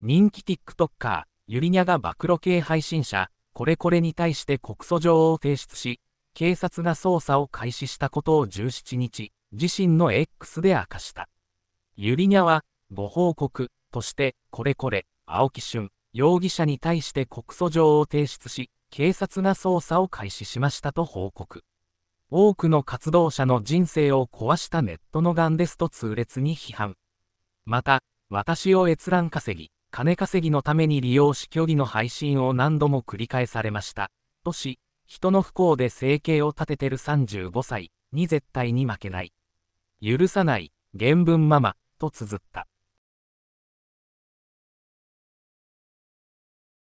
人気 TikToker、ゆりにゃが暴露系配信者、これこれに対して告訴状を提出し、警察が捜査を開始したことを17日、自身の X で明かした。ゆりにゃは、ご報告として、これこれ、青木俊、容疑者に対して告訴状を提出し、警察が捜査を開始しましたと報告。多くの活動者の人生を壊したネットのガンですと痛烈に批判。また、私を閲覧稼ぎ、金稼ぎのために利用し虚偽の配信を何度も繰り返されました。とし、人の不幸で生計を立ててる35歳に絶対に負けない。許さない、原文ママ、と綴った。